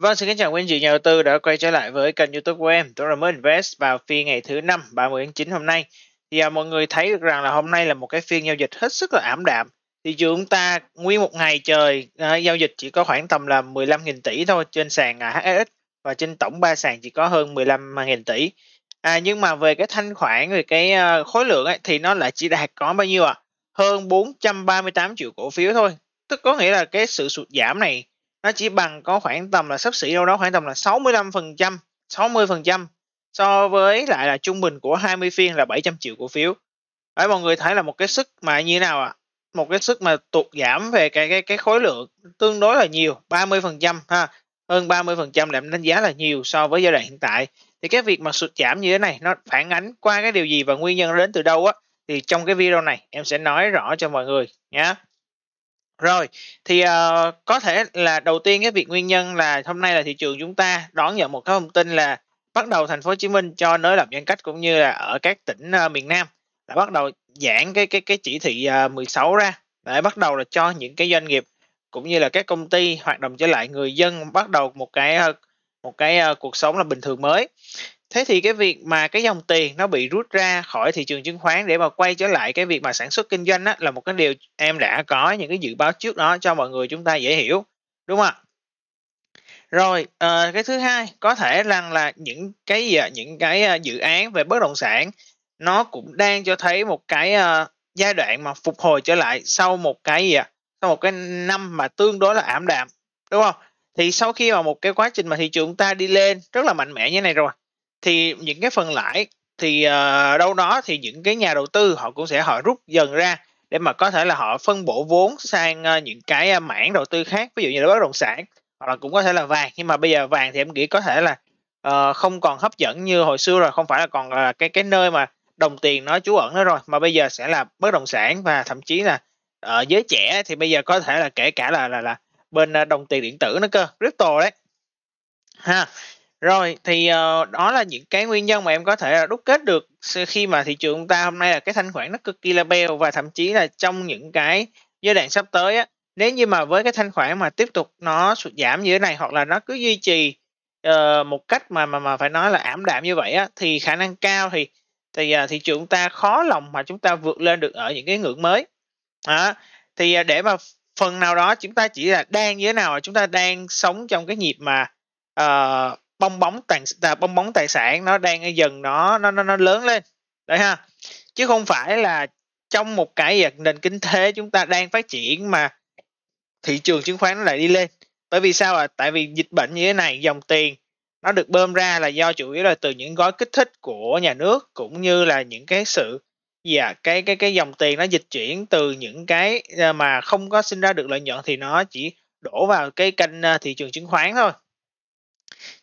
Vâng, xin kính chào quý anh chị nhà đầu tư đã quay trở lại với kênh youtube của em, Tuấn là mới Invest vào phiên ngày thứ năm 30 tháng 9 hôm nay. Thì à, mọi người thấy được rằng là hôm nay là một cái phiên giao dịch hết sức là ảm đạm. Thì chúng ta nguyên một ngày trời à, giao dịch chỉ có khoảng tầm là 15.000 tỷ thôi trên sàn à, HSX và trên tổng ba sàn chỉ có hơn 15.000 tỷ. À, nhưng mà về cái thanh khoản về cái à, khối lượng ấy, thì nó lại chỉ đạt có bao nhiêu ạ? À? Hơn 438 triệu cổ phiếu thôi. Tức có nghĩa là cái sự sụt giảm này nó chỉ bằng có khoảng tầm là sắp xỉ đâu đó khoảng tầm là 65% 60% so với lại là trung bình của 20 phiên là 700 triệu cổ phiếu đấy mọi người thấy là một cái sức mà như thế nào ạ à? một cái sức mà tụt giảm về cái cái cái khối lượng tương đối là nhiều 30% ha hơn 30% là em đánh giá là nhiều so với giai đoạn hiện tại thì cái việc mà sụt giảm như thế này nó phản ánh qua cái điều gì và nguyên nhân đến từ đâu á thì trong cái video này em sẽ nói rõ cho mọi người nhé rồi, thì uh, có thể là đầu tiên cái việc nguyên nhân là hôm nay là thị trường chúng ta đón nhận một cái thông tin là bắt đầu thành phố Hồ Chí Minh cho nới lỏng giãn cách cũng như là ở các tỉnh uh, miền Nam đã bắt đầu giãn cái cái cái chỉ thị ờ, uh, 16 ra để bắt đầu là cho những cái doanh nghiệp cũng như là các công ty hoạt động trở lại người dân bắt đầu một cái một cái uh, cuộc sống là bình thường mới thế thì cái việc mà cái dòng tiền nó bị rút ra khỏi thị trường chứng khoán để mà quay trở lại cái việc mà sản xuất kinh doanh á, là một cái điều em đã có những cái dự báo trước đó cho mọi người chúng ta dễ hiểu đúng không ạ rồi uh, cái thứ hai có thể rằng là những cái những cái ờ, dự án về bất động sản nó cũng đang cho thấy một cái uh, giai đoạn mà phục hồi trở lại sau một cái gì ạ sau một cái năm mà tương đối là ảm đạm đúng không thì sau khi mà một cái quá trình mà thị trường ta đi lên rất là mạnh mẽ như này rồi thì những cái phần lãi thì uh, đâu đó thì những cái nhà đầu tư họ cũng sẽ họ rút dần ra để mà có thể là họ phân bổ vốn sang uh, những cái uh, mảng đầu tư khác ví dụ như là bất động sản hoặc là cũng có thể là vàng nhưng mà bây giờ vàng thì em nghĩ có thể là uh, không còn hấp dẫn như hồi xưa rồi không phải là còn là cái cái nơi mà đồng tiền nó trú ẩn nữa rồi mà bây giờ sẽ là bất động sản và thậm chí là ở uh, giới trẻ thì bây giờ có thể là kể cả là là là bên uh, đồng tiền điện tử nữa cơ crypto đấy ha rồi thì uh, đó là những cái nguyên nhân mà em có thể là đúc kết được khi mà thị trường chúng ta hôm nay là cái thanh khoản nó cực kỳ là bèo và thậm chí là trong những cái giai đoạn sắp tới á nếu như mà với cái thanh khoản mà tiếp tục nó sụt giảm như thế này hoặc là nó cứ duy trì uh, một cách mà mà mà phải nói là ảm đạm như vậy á thì khả năng cao thì thì uh, thị trường chúng ta khó lòng mà chúng ta vượt lên được ở những cái ngưỡng mới. Đó. Thì uh, để mà phần nào đó chúng ta chỉ là đang như thế nào chúng ta đang sống trong cái nhịp mà uh, bong bóng tài à, bong bóng tài sản nó đang dần nó nó nó, nó lớn lên đấy ha chứ không phải là trong một cái nền kinh tế chúng ta đang phát triển mà thị trường chứng khoán nó lại đi lên bởi vì sao ạ à? tại vì dịch bệnh như thế này dòng tiền nó được bơm ra là do chủ yếu là từ những gói kích thích của nhà nước cũng như là những cái sự gì à, cái cái cái dòng tiền nó dịch chuyển từ những cái à, mà không có sinh ra được lợi nhuận thì nó chỉ đổ vào cái kênh à, thị trường chứng khoán thôi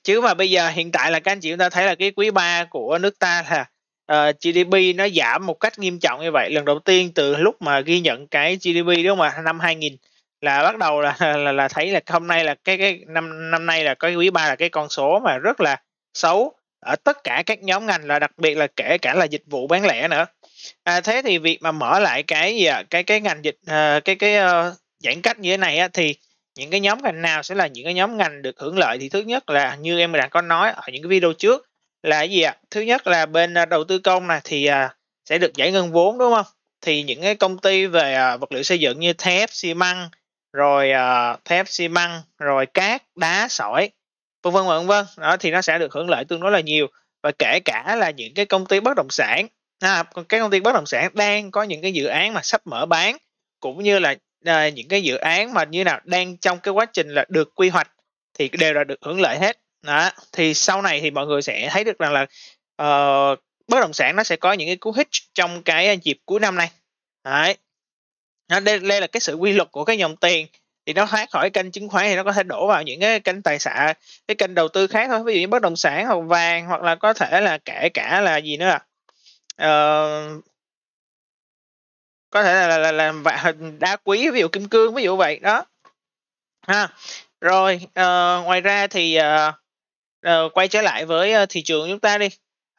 chứ mà bây giờ hiện tại là các anh chị chúng ta thấy là cái quý 3 của nước ta là uh, ờ, GDP nó giảm một cách nghiêm trọng như vậy lần đầu tiên từ lúc mà ghi nhận cái GDP đúng không ạ năm 2000 là bắt đầu là, là là thấy là hôm nay là cái cái năm năm nay là cái quý 3 là cái con số mà rất là xấu ở tất cả các nhóm ngành là đặc biệt là kể cả là dịch vụ bán lẻ nữa à, thế thì việc mà mở lại cái gì à, cái cái ngành dịch à, cái cái uh, giãn cách như thế này á, thì những cái nhóm ngành nào sẽ là những cái nhóm ngành được hưởng lợi thì thứ nhất là như em đã có nói ở những cái video trước là gì ạ thứ nhất là bên à, đầu tư công này thì à, sẽ được giải ngân vốn đúng không thì những cái công ty về à, vật liệu xây dựng như thép xi măng rồi thép xi măng rồi cát đá sỏi vân vân vân vân đó thì nó sẽ được hưởng lợi tương đối là nhiều và kể cả là những cái công ty bất động sản à, các công ty bất động sản đang có những cái dự án mà sắp mở bán cũng như là à, những cái dự án mà như nào đang trong cái quá trình là được quy hoạch thì đều là được hưởng lợi hết đó thì sau này thì mọi người sẽ thấy được rằng là uh, bất động sản nó sẽ có những cái cú hích trong cái dịp cuối năm này đấy nó đây, đây là cái sự quy luật của cái dòng tiền thì nó thoát khỏi kênh chứng khoán thì nó có thể đổ vào những cái kênh tài sản cái kênh đầu tư khác thôi ví dụ như bất động sản hoặc vàng hoặc là có thể là kể cả là gì nữa là uh, ờ, có thể là, là, là làm đá quý ví dụ kim cương ví dụ vậy đó ha rồi uh, ngoài ra thì uh, uh, quay trở lại với uh, thị trường chúng ta đi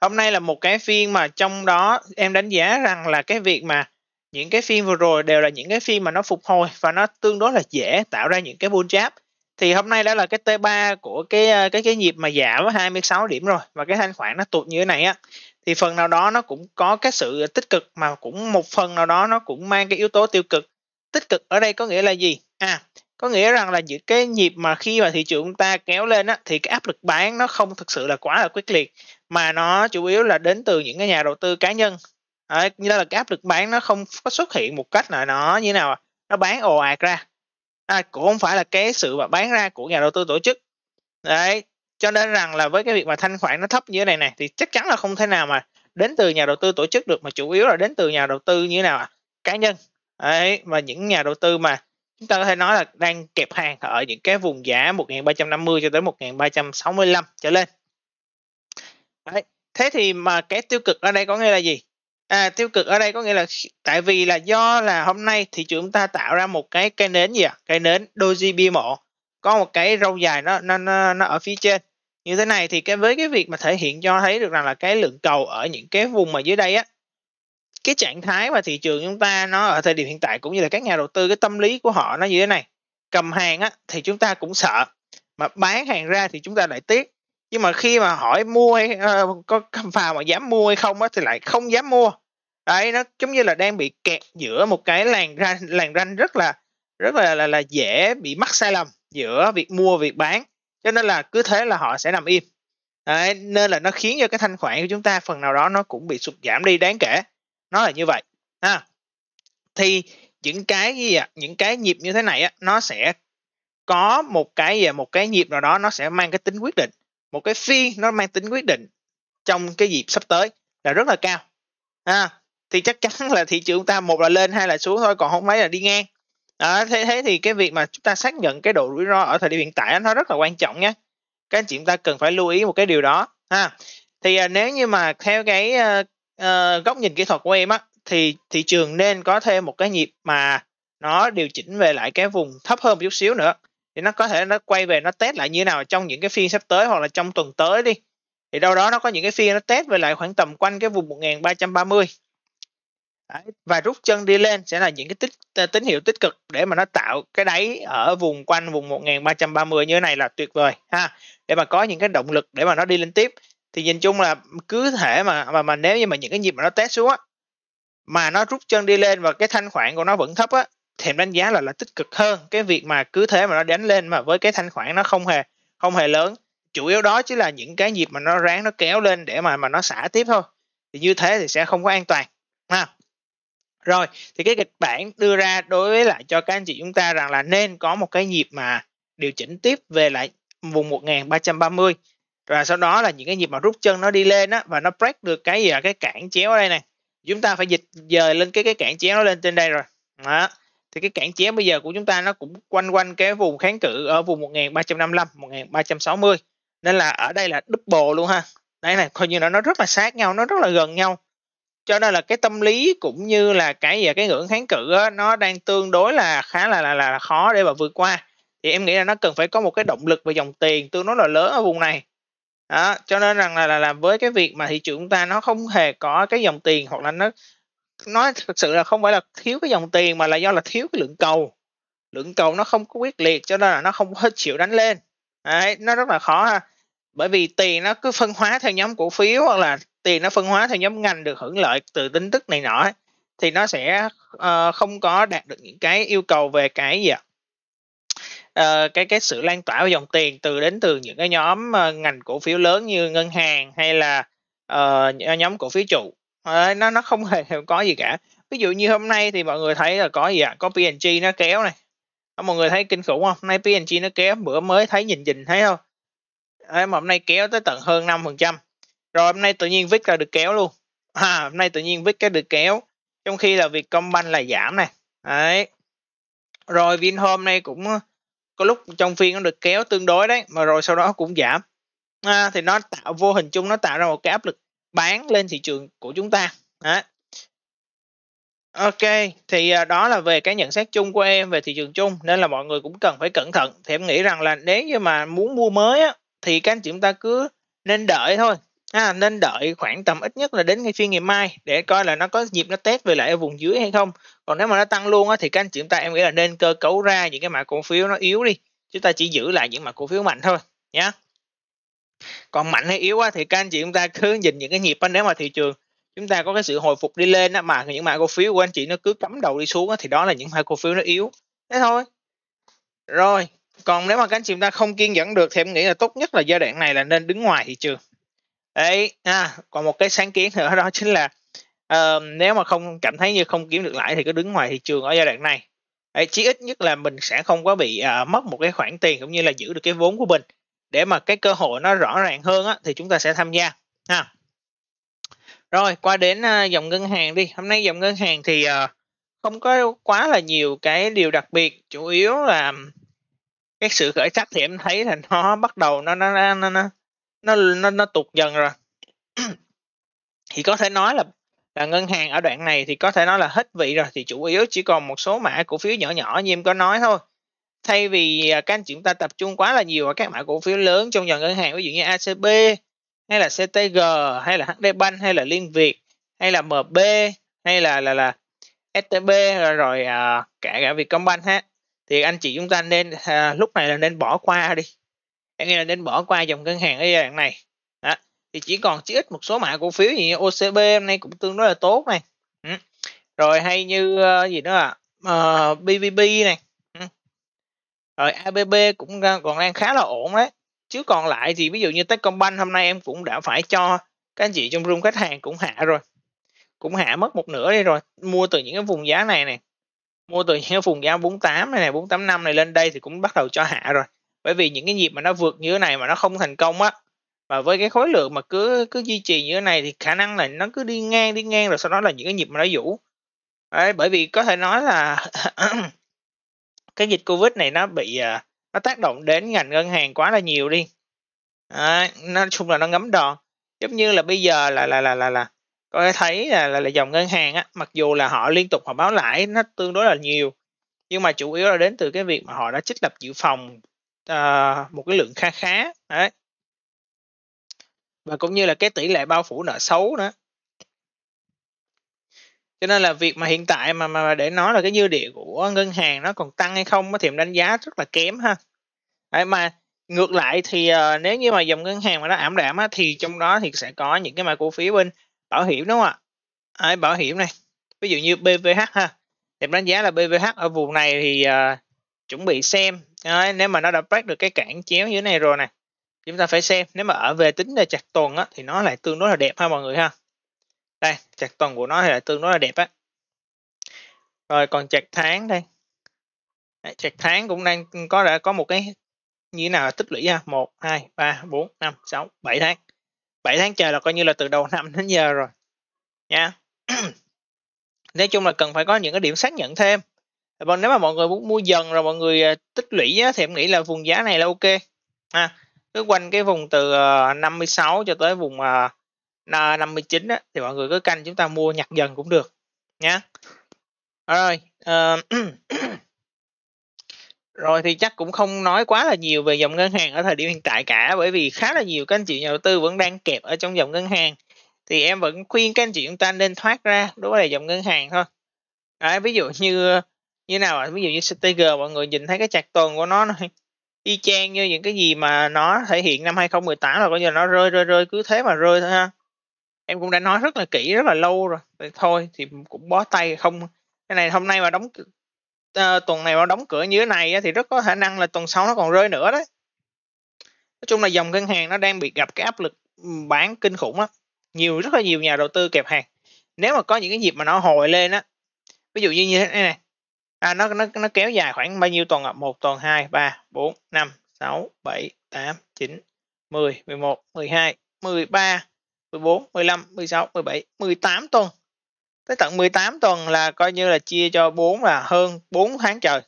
hôm nay là một cái phiên mà trong đó em đánh giá rằng là cái việc mà những cái phiên vừa rồi đều là những cái phiên mà nó phục hồi và nó tương đối là dễ tạo ra những cái bull trap thì hôm nay đó là cái T3 của cái cái cái nhịp mà giảm 26 điểm rồi và cái thanh khoản nó tụt như thế này á thì phần nào đó nó cũng có cái sự tích cực mà cũng một phần nào đó nó cũng mang cái yếu tố tiêu cực tích cực ở đây có nghĩa là gì à có nghĩa rằng là những cái nhịp mà khi mà thị trường chúng ta kéo lên á, thì cái áp lực bán nó không thực sự là quá là quyết liệt mà nó chủ yếu là đến từ những cái nhà đầu tư cá nhân à, như là cái áp lực bán nó không có xuất hiện một cách là nó như nào à, nó bán ồ ạt ra à, cũng không phải là cái sự mà bán ra của nhà đầu tư tổ chức đấy cho nên rằng là với cái việc mà thanh khoản nó thấp như thế này này thì chắc chắn là không thể nào mà đến từ nhà đầu tư tổ chức được mà chủ yếu là đến từ nhà đầu tư như thế nào à? cá nhân ấy và những nhà đầu tư mà chúng ta có thể nói là đang kẹp hàng ở những cái vùng giá 1350 cho tới 1365 trở lên Đấy. thế thì mà cái tiêu cực ở đây có nghĩa là gì à, tiêu cực ở đây có nghĩa là tại vì là do là hôm nay thị trường chúng ta tạo ra một cái cây nến gì à cây nến doji bi mộ có một cái râu dài nó nó nó, nó ở phía trên như thế này thì cái với cái việc mà thể hiện cho thấy được rằng là cái lượng cầu ở những cái vùng mà dưới đây á cái trạng thái mà thị trường chúng ta nó ở thời điểm hiện tại cũng như là các nhà đầu tư cái tâm lý của họ nó như thế này cầm hàng á thì chúng ta cũng sợ mà bán hàng ra thì chúng ta lại tiếc nhưng mà khi mà hỏi mua hay, uh, có cầm phà mà dám mua hay không á thì lại không dám mua đấy nó giống như là đang bị kẹt giữa một cái làn ranh làn ranh rất là rất là là, là dễ bị mắc sai lầm giữa việc mua việc bán cho nên là cứ thế là họ sẽ nằm im Đấy, nên là nó khiến cho cái thanh khoản của chúng ta phần nào đó nó cũng bị sụt giảm đi đáng kể nó là như vậy ha à, thì những cái gì à, những cái nhịp như thế này á, nó sẽ có một cái gì một cái nhịp nào đó nó sẽ mang cái tính quyết định một cái phiên nó mang tính quyết định trong cái dịp sắp tới là rất là cao ha à, thì chắc chắn là thị trường ta một là lên hai là xuống thôi còn không mấy là đi ngang À, thế thế thì cái việc mà chúng ta xác nhận cái độ rủi ro ở thời điểm hiện tại nó rất là quan trọng nhé. Các anh chị chúng ta cần phải lưu ý một cái điều đó ha. Thì à, nếu như mà theo cái à, à, góc nhìn kỹ thuật của em á thì thị trường nên có thêm một cái nhịp mà nó điều chỉnh về lại cái vùng thấp hơn một chút xíu nữa thì nó có thể nó quay về nó test lại như nào trong những cái phiên sắp tới hoặc là trong tuần tới đi thì đâu đó nó có những cái phiên nó test về lại khoảng tầm quanh cái vùng 1330 Đấy. và rút chân đi lên sẽ là những cái tích, tín hiệu tích cực để mà nó tạo cái đáy ở vùng quanh vùng 1330 như thế này là tuyệt vời ha để mà có những cái động lực để mà nó đi lên tiếp thì nhìn chung là cứ thể mà mà mà nếu như mà những cái nhịp mà nó test xuống á mà nó rút chân đi lên và cái thanh khoản của nó vẫn thấp á thì em đánh giá là là tích cực hơn cái việc mà cứ thế mà nó đánh lên mà với cái thanh khoản nó không hề không hề lớn chủ yếu đó chỉ là những cái nhịp mà nó ráng nó kéo lên để mà mà nó xả tiếp thôi thì như thế thì sẽ không có an toàn ha rồi thì cái kịch bản đưa ra đối với lại cho các anh chị chúng ta rằng là nên có một cái nhịp mà điều chỉnh tiếp về lại vùng 1330 và sau đó là những cái nhịp mà rút chân nó đi lên á và nó break được cái gì à, cái cản chéo ở đây này chúng ta phải dịch dời lên cái cái cản chéo nó lên trên đây rồi đó thì cái cản chéo bây giờ của chúng ta nó cũng quanh quanh cái vùng kháng cự ở vùng 1355 1360 nên là ở đây là double luôn ha đấy này coi như là nó rất là sát nhau nó rất là gần nhau cho nên là cái tâm lý cũng như là cái cái ngưỡng kháng cự đó, nó đang tương đối là khá là là, là khó để mà vượt qua thì em nghĩ là nó cần phải có một cái động lực về dòng tiền tương đối là lớn ở vùng này đó cho nên rằng là, là là với cái việc mà thị trường chúng ta nó không hề có cái dòng tiền hoặc là nó nó thực sự là không phải là thiếu cái dòng tiền mà là do là thiếu cái lượng cầu lượng cầu nó không có quyết liệt cho nên là nó không hết chịu đánh lên Đấy, nó rất là khó ha bởi vì tiền nó cứ phân hóa theo nhóm cổ phiếu hoặc là tiền nó phân hóa theo nhóm ngành được hưởng lợi từ tin tức này nọ thì nó sẽ uh, không có đạt được những cái yêu cầu về cái gì ạ uh, cái cái sự lan tỏa của dòng tiền từ đến từ những cái nhóm uh, ngành cổ phiếu lớn như ngân hàng hay là uh, nhóm cổ phiếu trụ uh, nó nó không hề có gì cả ví dụ như hôm nay thì mọi người thấy là có gì ạ có P&G nó kéo này mọi người thấy kinh khủng không hôm nay P&G nó kéo bữa mới thấy nhìn nhìn thấy không Đấy, mà hôm nay kéo tới tận hơn 5%. Rồi hôm nay tự nhiên vít ra được kéo luôn. À, hôm nay tự nhiên vít cái được kéo. Trong khi là công Vietcombank là giảm này. Đấy. Rồi hôm nay cũng ờ, có lúc trong phiên nó được kéo tương đối đấy mà rồi sau đó cũng giảm. À, thì nó tạo vô hình chung nó tạo ra một cái áp lực bán lên thị trường của chúng ta. Đấy. Ok, thì ờ, đó là về cái nhận xét chung của em về thị trường chung nên là mọi người cũng cần phải cẩn thận. Thì em nghĩ rằng là nếu như mà muốn mua mới á thì các anh chị chúng ta cứ nên đợi thôi à, nên đợi khoảng tầm ít nhất là đến ngay phiên ngày mai để coi là nó có dịp nó test về lại ở vùng dưới hay không còn nếu mà nó tăng luôn á, thì các anh chị chúng ta em nghĩ là nên cơ cấu ra những cái mã cổ phiếu nó yếu đi chúng ta chỉ giữ lại những mã cổ phiếu mạnh thôi nhé còn mạnh hay yếu á, thì các anh chị chúng ta cứ nhìn những cái nhịp á, nếu mà thị trường chúng ta có cái sự hồi phục đi lên á, mà những mã cổ phiếu của anh chị nó cứ cắm đầu đi xuống á, thì đó là những mã cổ phiếu nó yếu thế thôi rồi còn nếu mà các anh chị chúng ta không kiên nhẫn được thì em nghĩ là tốt nhất là giai đoạn này là nên đứng ngoài thị trường đấy à, còn một cái sáng kiến nữa đó chính là uh, nếu mà không cảm thấy như không kiếm được lãi thì cứ đứng ngoài thị trường ở giai đoạn này đấy, chí ít nhất là mình sẽ không có bị uh, mất một cái khoản tiền cũng như là giữ được cái vốn của mình để mà cái cơ hội nó rõ ràng hơn á, thì chúng ta sẽ tham gia ha rồi qua đến uh, dòng ngân hàng đi hôm nay dòng ngân hàng thì uh, không có quá là nhiều cái điều đặc biệt chủ yếu là cái sự khởi sắc thì em thấy là nó bắt đầu nó nó nó nó nó nó, nó, tụt dần rồi thì có thể nói là là ngân hàng ở đoạn này thì có thể nói là hết vị rồi thì chủ yếu chỉ còn một số mã cổ phiếu nhỏ nhỏ như em có nói thôi thay vì à, các anh chúng ta tập trung quá là nhiều vào các mã cổ phiếu lớn trong dòng ngân hàng ví dụ như ACB hay là CTG hay là HD Bank hay là Liên Việt hay là MB hay là là là STB rồi, rồi à, cả cả Vietcombank ha thì anh chị chúng ta nên à, lúc này là nên bỏ qua đi anh nghĩ là nên bỏ qua dòng ngân hàng ở giai đoạn này đó. thì chỉ còn chỉ ít một số mã cổ phiếu như OCB hôm nay cũng tương đối là tốt này ừ. rồi hay như uh, gì nữa à? uh, BBB này ừ. rồi ABB cũng còn đang khá là ổn đấy chứ còn lại thì ví dụ như Techcombank hôm nay em cũng đã phải cho các anh chị trong room khách hàng cũng hạ rồi cũng hạ mất một nửa đi rồi mua từ những cái vùng giá này này mua từ những vùng giá 48 này này 485 này lên đây thì cũng bắt đầu cho hạ rồi bởi vì những cái nhịp mà nó vượt như thế này mà nó không thành công á và với cái khối lượng mà cứ cứ duy trì như thế này thì khả năng là nó cứ đi ngang đi ngang rồi sau đó là những cái nhịp mà nó vũ Đấy, bởi vì có thể nói là cái dịch covid này nó bị à, nó tác động đến ngành ngân hàng quá là nhiều đi Đấy, nói chung là nó ngấm đòn giống như là bây giờ là là là là là tôi thấy là, là là dòng ngân hàng á mặc dù là họ liên tục họ báo lãi nó tương đối là nhiều nhưng mà chủ yếu là đến từ cái việc mà họ đã trích lập dự phòng uh, một cái lượng khá khá đấy và cũng như là cái tỷ lệ bao phủ nợ xấu nữa cho nên là việc mà hiện tại mà mà để nói là cái dư địa của ngân hàng nó còn tăng hay không thì mình đánh giá rất là kém ha đấy mà ngược lại thì uh, nếu như mà dòng ngân hàng mà nó ảm đạm á, thì trong đó thì sẽ có những cái mã cổ phiếu bên bảo hiểm đúng không ạ à, bảo hiểm này ví dụ như BVH ha thì đánh giá là BVH ở vùng này thì uh, chuẩn bị xem à, nếu mà nó đã break được cái cản chéo như thế này rồi này, chúng ta phải xem nếu mà ở về tính là chặt tuần á, thì nó lại tương đối là đẹp ha mọi người ha đây chặt tuần của nó thì là tương đối là đẹp á rồi còn chặt tháng đây chặt tháng cũng đang có đã có một cái như thế nào là tích lũy ha một hai ba bốn năm sáu bảy tháng 7 tháng trời là coi như là từ đầu năm đến giờ rồi nha nói chung là cần phải có những cái điểm xác nhận thêm còn nếu mà mọi người muốn mua dần rồi mọi người à, tích lũy á, thì em nghĩ là vùng giá này là ok ha cứ quanh cái vùng từ 56 à, cho tới vùng 59 à, á, thì mọi người cứ canh chúng ta mua nhặt dần cũng được nhé rồi uh, rồi thì chắc cũng không nói quá là nhiều về dòng ngân hàng ở thời điểm hiện tại cả bởi vì khá là nhiều các anh chị nhà đầu tư vẫn đang kẹp ở trong dòng ngân hàng thì em vẫn khuyên các anh chị chúng ta nên thoát ra đối với dòng ngân hàng thôi À ví dụ như như nào à, ví dụ như STG, mọi người nhìn thấy cái chặt tuần của nó này y chang như những cái gì mà nó thể hiện năm 2018 là coi như nó rơi rơi rơi cứ thế mà rơi thôi ha em cũng đã nói rất là kỹ rất là lâu rồi thôi thì cũng bó tay không cái này hôm nay mà đóng uh, tuần này nó đóng cửa như thế này thì rất có khả năng là tuần sau nó còn rơi nữa đấy nói chung là dòng ngân hàng nó đang bị gặp cái áp lực ừ, bán kinh khủng á nhiều rất là nhiều nhà đầu tư kẹp hàng nếu mà có những cái dịp mà nó hồi lên á ví dụ như như thế này, này à, nó nó nó kéo dài khoảng bao nhiêu tuần ạ một tuần hai ba bốn năm sáu bảy tám chín mười mười một mười hai mười ba mười bốn mười lăm mười sáu mười bảy mười tám tuần tới tận 18 tuần là coi như là chia cho 4 là hơn 4 tháng trời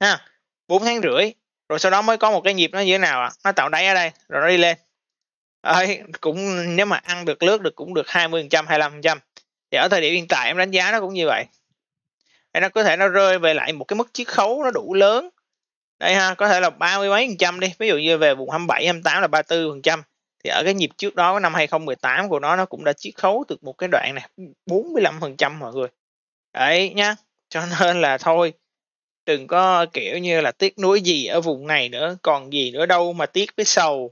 ha 4 tháng rưỡi rồi sau đó mới có một cái nhịp nó như thế nào à? nó tạo đáy ở đây rồi nó đi lên ấy cũng nếu mà ăn được lướt được cũng được 20 trăm 25 trăm thì ở thời điểm hiện tại em đánh giá nó cũng như vậy Hay nó có thể nó rơi về lại một cái mức chiết khấu nó đủ lớn đây ha có thể là 30 mấy phần trăm đi ví dụ như về vùng 27 28 là 34 phần trăm thì ở cái nhịp trước đó năm 2018 của nó nó cũng đã chiết khấu được một cái đoạn này 45% mọi người đấy nhá cho nên là thôi đừng có kiểu như là tiếc nuối gì ở vùng này nữa còn gì nữa đâu mà tiếc với sầu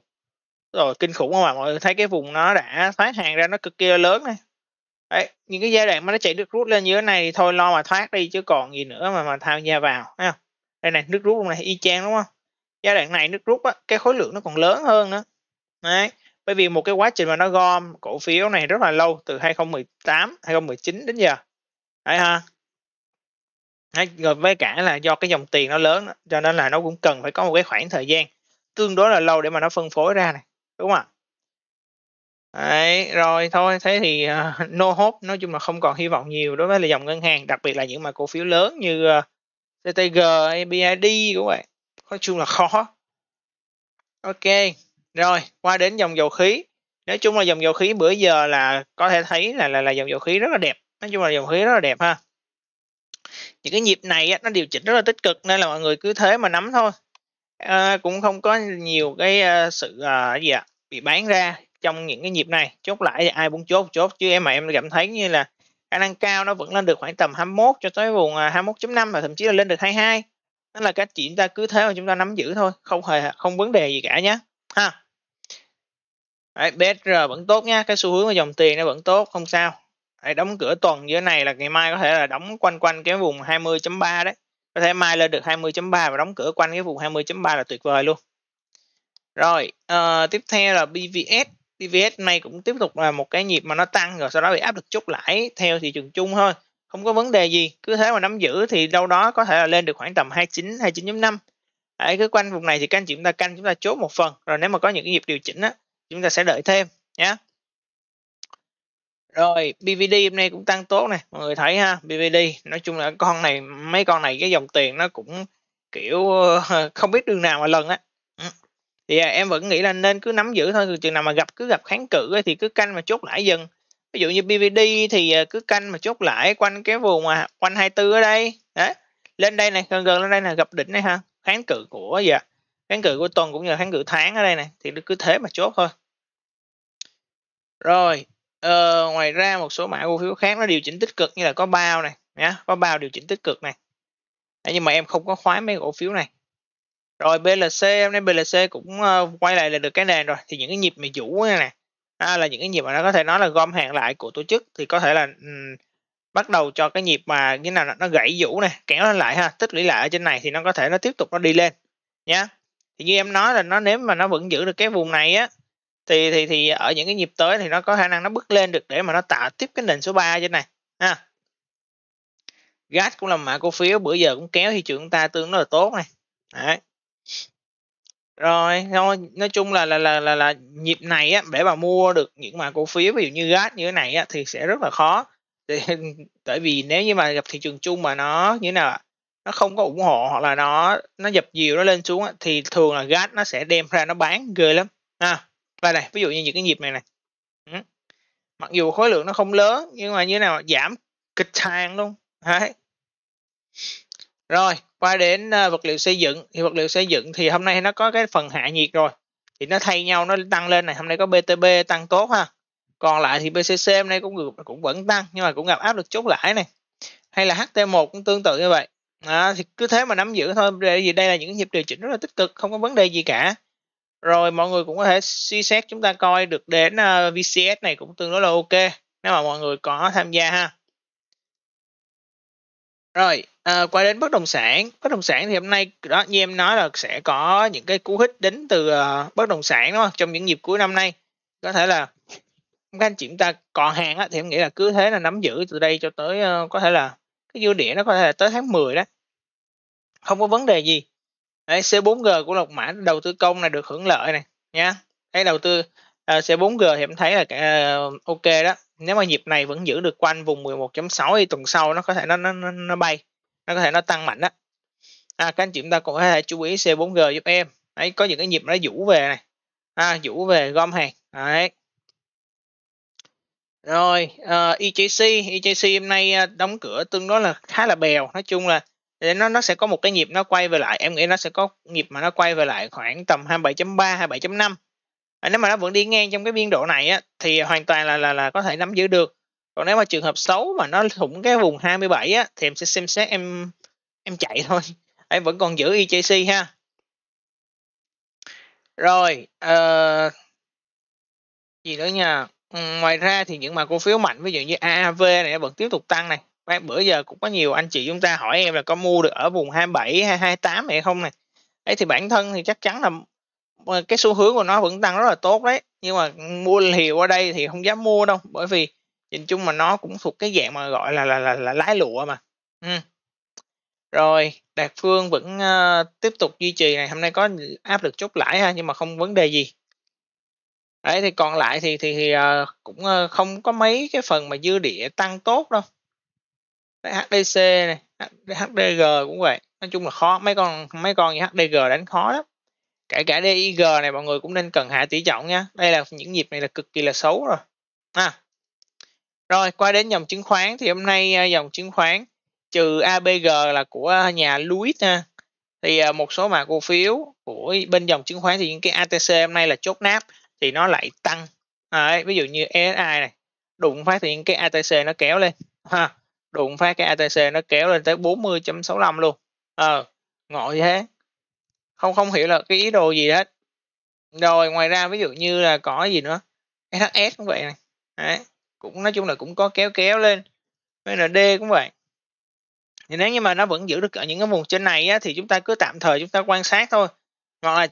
rồi kinh khủng không ạ mọi người thấy cái vùng nó đã thoát hàng ra nó cực kỳ lớn này đấy những cái giai đoạn mà nó chạy nước rút lên như thế này thì thôi lo mà thoát đi chứ còn gì nữa mà mà tham gia vào thấy không đây này nước rút này y chang đúng không giai đoạn này nước rút á cái khối lượng nó còn lớn hơn nữa đấy bởi vì một cái quá trình mà nó gom cổ phiếu này rất là lâu từ 2018 2019 đến giờ đấy ha đấy, rồi với cả là do cái dòng tiền nó lớn cho nên là nó cũng cần phải có một cái khoảng thời gian tương đối là lâu để mà nó phân phối ra này đúng không ạ Đấy, rồi thôi thế thì uh, no hope nói chung là không còn hy vọng nhiều đối với là dòng ngân hàng đặc biệt là những mà cổ phiếu lớn như uh, à, CTG, BID cũng vậy nói chung là khó ok rồi, qua đến dòng dầu khí. Nói chung là dòng dầu khí bữa giờ là có thể thấy là là, là dòng dầu khí rất là đẹp. Nói chung là dòng khí rất là đẹp ha. Những cái nhịp này á, nó điều chỉnh rất là tích cực nên là mọi người cứ thế mà nắm thôi. À, cũng không có nhiều cái uh, sự uh, gì ạ à, bị bán ra trong những cái nhịp này chốt lại thì ai muốn chốt chốt chứ em mà em cảm thấy như là khả năng cao nó vẫn lên được khoảng tầm 21 cho tới vùng 21.5 à, và thậm chí là lên được 22 đó là cách chỉ chúng ta cứ thế mà chúng ta nắm giữ thôi không hề không vấn đề gì cả nhé ha Đấy, BSR vẫn tốt nha, cái xu hướng của dòng tiền nó vẫn tốt, không sao. Đấy, đóng cửa tuần dưới này là ngày mai có thể là đóng quanh quanh cái vùng 20.3 đấy. Có thể mai lên được 20.3 và đóng cửa quanh cái vùng 20.3 là tuyệt vời luôn. Rồi, uh, tiếp theo là BVS. BVS này cũng tiếp tục là một cái nhịp mà nó tăng rồi sau đó bị áp lực chút lại theo thị trường chung thôi. Không có vấn đề gì, cứ thế mà nắm giữ thì đâu đó có thể là lên được khoảng tầm 29, 29.5. Đấy, cứ quanh vùng này thì các anh chị chúng ta canh chúng ta chốt một phần rồi nếu mà có những cái nhịp điều chỉnh á chúng ta sẽ đợi thêm nhé rồi BVD hôm nay cũng tăng tốt này mọi người thấy ha BVD nói chung là con này mấy con này cái dòng tiền nó cũng kiểu không biết đường nào mà lần á ừ. thì à, em vẫn nghĩ là nên cứ nắm giữ thôi chừng nào mà gặp cứ gặp kháng cự ấy, thì cứ canh mà chốt lãi dần ví dụ như BVD thì à, cứ canh mà chốt lãi quanh cái vùng mà quanh 24 ở đây đấy lên đây này gần gần lên đây là gặp đỉnh này ha kháng cự của gì à? kháng cự của tuần cũng như là kháng cự tháng ở đây này thì cứ thế mà chốt thôi rồi ờ, ngoài ra một số mã cổ phiếu khác nó điều chỉnh tích cực như là có bao này nhá có bao điều chỉnh tích cực này Đấy, nhưng mà em không có khoái mấy cổ phiếu này rồi BLC em nói BLC cũng uh, quay lại là được cái nền rồi thì những cái nhịp mà vũ này nè à, là những cái nhịp mà nó có thể nói là gom hàng lại của tổ chức thì có thể là um, bắt đầu cho cái nhịp mà như nào nó gãy vũ này kéo lên lại ha tích lũy lại ở trên này thì nó có thể nó tiếp tục nó đi lên nhá thì như em nói là nó nếu mà nó vẫn giữ được cái vùng này á thì thì thì ở những cái nhịp tới thì nó có khả năng nó bứt lên được để mà nó tạo tiếp cái nền số 3 trên này ha gas cũng là mã cổ phiếu bữa giờ cũng kéo thị trường ta tương đối là tốt này Đấy. rồi thôi nói chung là là là là, là nhịp này á, để mà mua được những mã cổ phiếu ví dụ như gas như thế này á, thì sẽ rất là khó thì, tại vì nếu như mà gặp thị trường chung mà nó như thế nào nó không có ủng hộ hoặc là nó nó dập dìu nó lên xuống á, thì thường là gas nó sẽ đem ra nó bán ghê lắm ha à đây này ví dụ như những cái nhịp này này ừ. mặc dù khối lượng nó không lớn nhưng mà như thế nào giảm kịch hàng luôn Đấy. rồi qua đến ờ, vật liệu xây dựng thì vật liệu xây dựng thì hôm nay nó có cái phần hạ nhiệt rồi thì nó thay nhau nó tăng lên này hôm nay có BTB tăng tốt ha còn lại thì BCC hôm nay cũng cũng vẫn tăng nhưng mà cũng gặp áp lực chốt lãi này hay là HT1 cũng tương tự như vậy à, thì cứ thế mà nắm giữ thôi vì đây là những nhịp điều chỉnh rất là tích cực không có vấn đề gì cả rồi mọi người cũng có thể suy xét chúng ta coi được đến ờ, VCS này cũng tương đối là ok nếu mà mọi người có tham gia ha rồi à, quay đến bất động sản bất động sản thì hôm nay đó như em nói là sẽ có những cái cú hích đến từ uh, bất động sản đúng không trong những dịp cuối năm nay có thể là các anh chị chúng ta còn hàng á, thì em nghĩ là cứ thế là nắm giữ từ đây cho tới uh, có thể là cái dư địa nó có thể là tới tháng 10 đó không có vấn đề gì Đấy, C4G của Lộc Mã đầu tư công này được hưởng lợi này nha Cái đầu tư uh, ờ, C4G thì em thấy là uh, ok đó. Nếu mà nhịp này vẫn giữ được quanh vùng 11.6 thì tuần sau nó có thể nó nó nó bay, nó có thể nó tăng mạnh đó. À, các anh chị chúng ta cũng có thể chú ý C4G giúp em. Đấy, có những cái nhịp nó rủ về này. À, rủ về gom hàng. Đấy. Rồi, uh, ờ, EJC, EJC hôm nay đóng cửa tương đối là khá là bèo. Nói chung là nên nó nó sẽ có một cái nhịp nó quay về lại em nghĩ nó sẽ có nhịp mà nó quay về lại khoảng tầm 27.3 27.5 à, nếu mà nó vẫn đi ngang trong cái biên độ này á, thì hoàn toàn là là là có thể nắm giữ được còn nếu mà trường hợp xấu mà nó thủng cái vùng 27 á, thì em sẽ xem xét em em chạy thôi em vẫn còn giữ EJC ha rồi uh, gì nữa nha ngoài ra thì những mã cổ phiếu mạnh ví dụ như AAV này vẫn tiếp tục tăng này bữa giờ cũng có nhiều anh chị chúng ta hỏi em là có mua được ở vùng 27 hay 28 hay không này ấy thì bản thân thì chắc chắn là cái xu hướng của nó vẫn tăng rất là tốt đấy nhưng mà mua liều ở đây thì không dám mua đâu bởi vì nhìn chung mà nó cũng thuộc cái dạng mà gọi là là là, là lái lụa mà ừ. rồi đạt phương vẫn uh, tiếp tục duy trì này hôm nay có áp lực chốt lãi ha nhưng mà không vấn đề gì đấy thì còn lại thì thì, thì uh, cũng uh, không có mấy cái phần mà dư địa tăng tốt đâu HDC này HDG cũng vậy nói chung là khó mấy con mấy con như HDG đánh khó lắm kể cả DIG này mọi người cũng nên cần hạ tỷ trọng nha đây là những nhịp này là cực kỳ là xấu rồi à. rồi qua đến dòng chứng khoán thì hôm nay à, dòng chứng khoán trừ ABG là của nhà Louis ha thì à, một số mã cổ phiếu của bên dòng chứng khoán thì những cái ATC hôm nay là chốt nắp thì nó lại tăng à, ví dụ như ESI này đụng phát thì những cái ATC nó kéo lên ha đụng phát cái ATC nó kéo lên tới 40.65 luôn ờ ngộ thế không không hiểu là cái ý đồ gì hết rồi ngoài ra ví dụ như là có gì nữa SHS cũng vậy này Đấy. cũng nói chung là cũng có kéo kéo lên VND cũng vậy thì nếu như mà nó vẫn giữ được ở những cái vùng trên này á, thì chúng ta cứ tạm thời chúng ta quan sát thôi hoặc là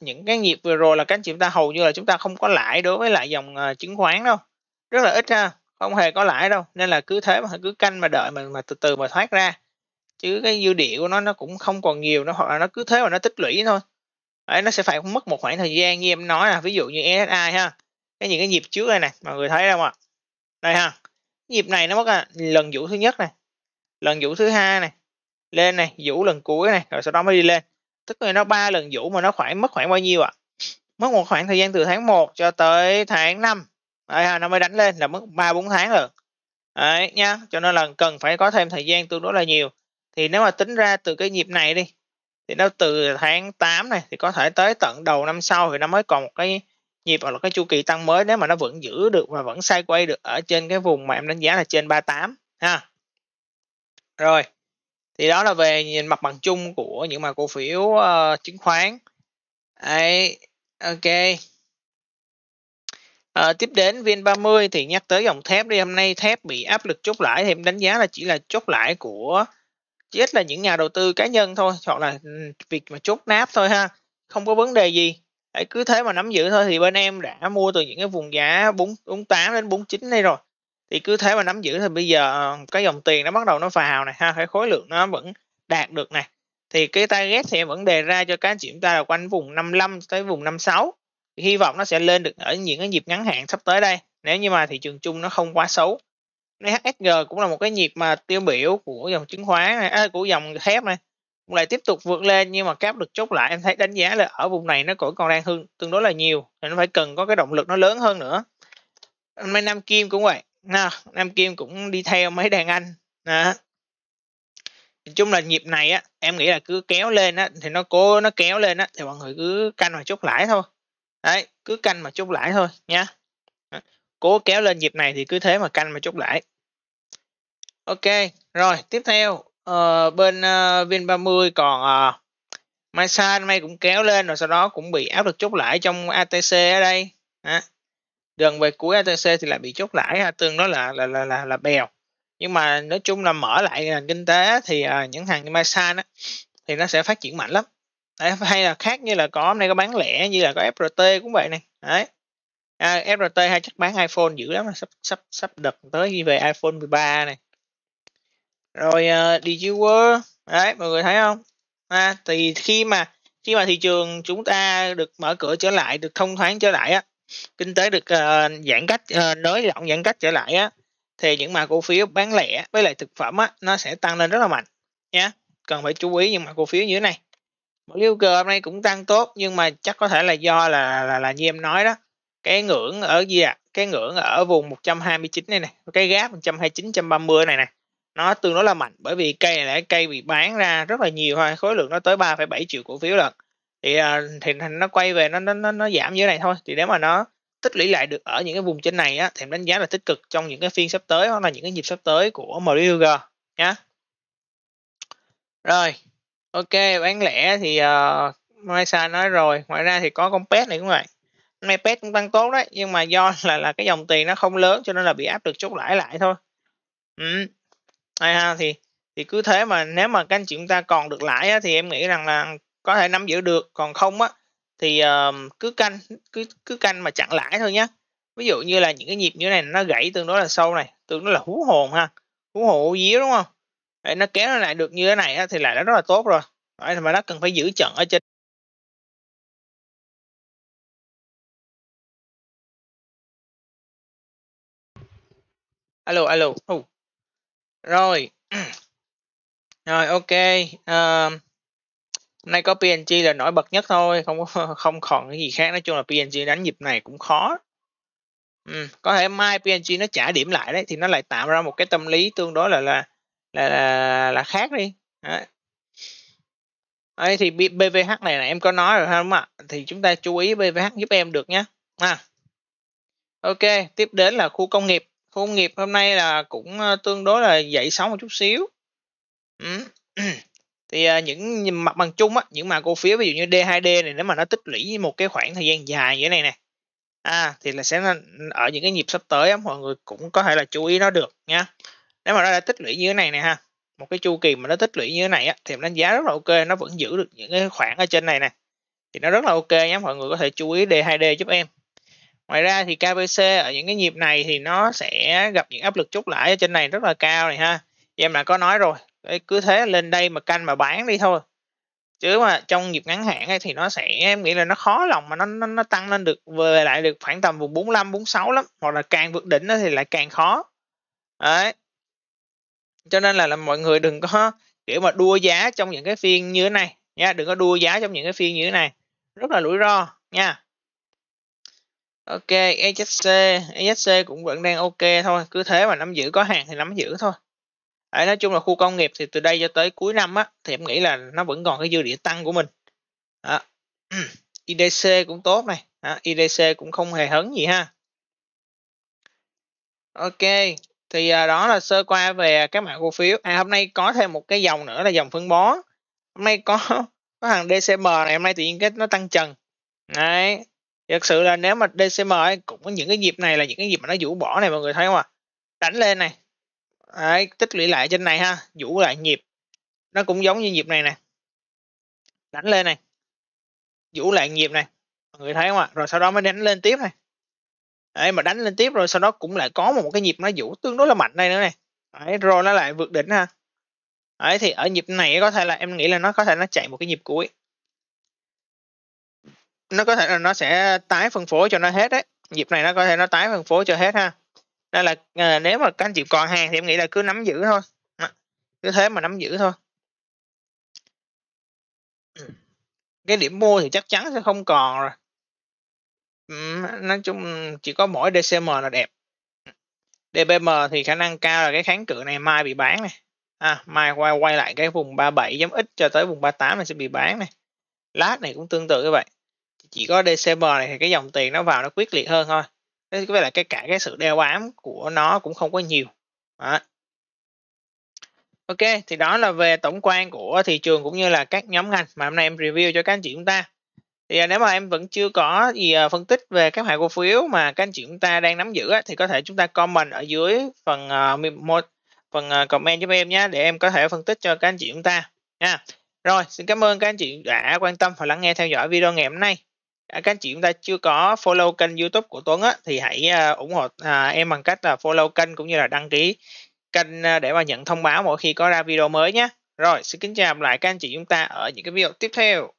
những cái nhịp vừa rồi là các chúng ta hầu như là chúng ta không có lãi đối với lại dòng ờ, chứng khoán đâu rất là ít ha không hề có lãi đâu nên là cứ thế mà cứ canh mà đợi mình mà từ từ mà thoát ra chứ cái dư địa của nó nó cũng không còn nhiều nó hoặc là nó cứ thế mà nó tích lũy thôi Đấy, nó sẽ phải mất một khoảng thời gian như em nói là ví dụ như SSI ha cái những cái nhịp trước đây này mọi người thấy không ạ đây ha nhịp này nó mất là lần vũ thứ nhất này lần vũ thứ hai này lên này vũ lần cuối này rồi sau đó mới đi lên tức là nó ba lần vũ mà nó khoảng mất khoảng bao nhiêu ạ mất một khoảng thời gian từ tháng 1 cho tới tháng 5 đấy, nó mới đánh lên là mất ba bốn tháng rồi đấy nhá cho nên là cần phải có thêm thời gian tương đối là nhiều thì nếu mà tính ra từ cái nhịp này đi thì nó từ tháng 8 này thì có thể tới tận đầu năm sau thì nó mới còn một cái nhịp hoặc là cái chu kỳ tăng mới nếu mà nó vẫn giữ được và vẫn sai quay được ở trên cái vùng mà em đánh giá là trên 38 ha rồi thì đó là về nhìn mặt bằng chung của những mà cổ phiếu uh, chứng khoán đấy, ok À, tiếp đến VN30 thì nhắc tới dòng thép đi hôm nay thép bị áp lực chốt lãi thì em đánh giá là chỉ là chốt lãi của chết là những nhà đầu tư cá nhân thôi hoặc là ừ, việc mà chốt nát thôi ha không có vấn đề gì hãy cứ thế mà nắm giữ thôi thì bên em đã mua từ những cái vùng giá 4, 48 đến 49 đây rồi thì cứ thế mà nắm giữ thì bây giờ ờ, cái dòng tiền nó bắt đầu nó vào này ha cái khối lượng nó vẫn đạt được này thì cái target thì em vẫn đề ra cho các anh chị chúng ta là quanh vùng 55 tới vùng 56 hy vọng nó sẽ lên được ở những cái nhịp ngắn hạn sắp tới đây nếu như mà thị trường chung nó không quá xấu HSG cũng là một cái nhịp mà tiêu biểu của dòng chứng khoán này, à, của dòng thép này cũng lại tiếp tục vượt lên nhưng mà cáp được chốt lại em thấy đánh giá là ở vùng này nó cũng còn đang hương tương đối là nhiều nên phải cần có cái động lực nó lớn hơn nữa mấy Nam Kim cũng vậy à, Nam Kim cũng đi theo mấy đàn anh à. Nói chung là nhịp này á em nghĩ là cứ kéo lên á thì nó cố nó kéo lên á thì mọi người cứ canh và chốt lại thôi đấy cứ canh mà chốt lãi thôi nha cố kéo lên nhịp này thì cứ thế mà canh mà chốt lãi ok rồi tiếp theo uh, bên uh, vin 30 còn uh, mai xa mai cũng kéo lên rồi sau đó cũng bị áp lực chốt lãi trong atc ở đây à, gần về cuối atc thì lại bị chốt lãi tương đối là là là là, là bèo nhưng mà nói chung là mở lại nền kinh tế thì uh, những hàng như mai á thì nó sẽ phát triển mạnh lắm đấy, hay là khác như là có hôm nay có bán lẻ như là có FRT cũng vậy này đấy à, FRT hay chắc bán iPhone dữ lắm sắp sắp sắp đợt tới khi về iPhone 13 này rồi uh, ờ, DigiWorld đấy mọi người thấy không à, thì khi mà khi mà thị trường chúng ta được mở cửa trở lại được thông thoáng trở lại á kinh tế được uh, giãn cách uh, nới lỏng giãn cách trở lại á thì những mã cổ phiếu bán lẻ với lại thực phẩm á nó sẽ tăng lên rất là mạnh nhé cần phải chú ý những mã cổ phiếu như thế này Liêu cờ hôm nay cũng tăng tốt nhưng mà chắc có thể là do là là là như em nói đó cái ngưỡng ở gì ạ à? cái ngưỡng ở vùng 129 này này cái gap 129 130 này này nó tương đối là mạnh bởi vì cây này là cây bị bán ra rất là nhiều thôi khối lượng nó tới 3,7 triệu cổ phiếu lần thì à, thì nó quay về nó nó nó giảm dưới này thôi thì nếu mà nó tích lũy lại được ở những cái vùng trên này á thì em đánh giá là tích cực trong những cái phiên sắp tới hoặc là những cái nhịp sắp tới của MLG nhá rồi ok bán lẻ thì uh, ờ, mai nói rồi ngoài ra thì có con pet này cũng vậy nay pet cũng tăng tốt đấy nhưng mà do là là cái dòng tiền nó không lớn cho nên là bị áp được chút lãi lại thôi ừ. Ai ha thì thì cứ thế mà nếu mà các anh chị chúng ta còn được lãi á, thì em nghĩ rằng là có thể nắm giữ được còn không á thì uh, cứ canh cứ cứ canh mà chặn lãi thôi nhé ví dụ như là những cái nhịp như này nó gãy tương đối là sâu này tương đối là hú hồn ha hú hồn hú đúng không Đấy, nó kéo nó lại được như thế này á, thì lại nó rất là tốt rồi Đấy, mà nó cần phải giữ trận ở trên alo alo uh. rồi rồi ok uh, nay có png là nổi bật nhất thôi không không còn cái gì khác nói chung là png đánh nhịp này cũng khó ừ. có thể mai png nó trả điểm lại đấy thì nó lại tạo ra một cái tâm lý tương đối là là là là, là khác đi đấy. thì BVH này là em có nói rồi ha đúng không ạ thì chúng ta chú ý BVH giúp em được nhé à. Ok tiếp đến là khu công nghiệp khu công nghiệp hôm nay là cũng ờ, tương đối là dậy sóng một chút xíu ừ. thì ờ, những mặt bằng chung á những mà cổ phiếu ví dụ như D2D này nếu mà nó tích lũy một cái khoảng thời gian dài như thế này nè à thì là sẽ ở những cái nhịp sắp tới á, mọi người cũng có thể là chú ý nó được nha nếu mà nó đã tích lũy như thế này này ha một cái chu kỳ mà nó tích lũy như thế này á, thì mình đánh giá rất là ok nó vẫn giữ được những cái khoảng ở trên này nè thì nó rất là ok nhé mọi người có thể chú ý D2D giúp em ngoài ra thì KPC ở những cái nhịp này thì nó sẽ gặp những áp lực chốt lãi ở trên này rất là cao này ha em đã có nói rồi cứ thế lên đây mà canh mà bán đi thôi chứ mà trong nhịp ngắn hạn ấy, thì nó sẽ em nghĩ là nó khó lòng mà nó nó, nó tăng lên được về lại được khoảng tầm vùng 45 46 lắm hoặc là càng vượt đỉnh thì lại càng khó đấy cho nên là, là mọi người đừng có kiểu mà đua giá trong những cái phiên như thế này nha đừng có đua giá trong những cái phiên như thế này rất là rủi ro nha ok HSC HSC cũng vẫn đang ok thôi cứ thế mà nắm giữ có hàng thì nắm giữ thôi Đấy, nói chung là khu công nghiệp thì từ đây cho tới cuối năm á thì em nghĩ là nó vẫn còn cái dư địa tăng của mình đó. IDC cũng tốt này đó. IDC cũng không hề hấn gì ha ok thì à, đó là sơ qua về các mã cổ phiếu à hôm nay có thêm một cái dòng nữa là dòng phân bón hôm nay có có hàng DCM này hôm nay tự nhiên cái nó tăng trần đấy thật sự là nếu mà DCM ấy, cũng có những cái dịp này là những cái dịp mà nó rũ bỏ này mọi người thấy không ạ đánh lên này đấy, tích lũy lại trên này ha rũ lại nhịp nó cũng giống như nhịp này nè đánh lên này rũ lại nhịp này mọi người thấy không ạ rồi sau đó mới đánh lên tiếp này đấy, mà đánh lên tiếp rồi sau đó cũng lại có một cái nhịp nó vũ tương đối là mạnh đây nữa này đấy, rồi nó lại vượt đỉnh ha đấy thì ở nhịp này có thể là em nghĩ là nó có thể nó chạy một cái nhịp cuối nó có thể là nó sẽ tái phân phối cho nó hết đấy nhịp này nó có thể nó tái phân phối cho hết ha đây là à, nếu mà các anh chị còn hàng thì em nghĩ là cứ nắm giữ thôi cứ thế mà nắm giữ thôi cái điểm mua thì chắc chắn sẽ không còn rồi Ừ, nói chung chỉ có mỗi DCM là đẹp DBM thì khả năng cao là cái kháng cự này mai bị bán này à, mai quay quay lại cái vùng 37 ít cho tới vùng 38 này sẽ bị bán này lát này cũng tương tự như vậy chỉ có DCM này thì cái dòng tiền nó vào nó quyết liệt hơn thôi thế với lại cái cả cái sự đeo ám của nó cũng không có nhiều đó. Ok, thì đó là về tổng quan của thị trường cũng như là các nhóm ngành mà hôm nay em review cho các anh chị chúng ta thì à, nếu mà em vẫn chưa có gì à, phân tích về các mã cổ phiếu mà các anh chị chúng ta đang nắm giữ thì có thể chúng ta comment ở dưới phần à, một phần comment giúp em nhé để em có thể phân tích cho các anh chị chúng ta nha rồi xin cảm ơn các anh chị đã quan tâm và lắng nghe theo dõi video ngày hôm nay các anh chị chúng ta chưa có follow kênh youtube của Tuấn á, thì hãy ủng hộ em bằng cách là follow kênh cũng như là đăng ký kênh để mà nhận thông báo mỗi khi có ra video mới nhé rồi xin kính chào lại các anh chị chúng ta ở những cái video tiếp theo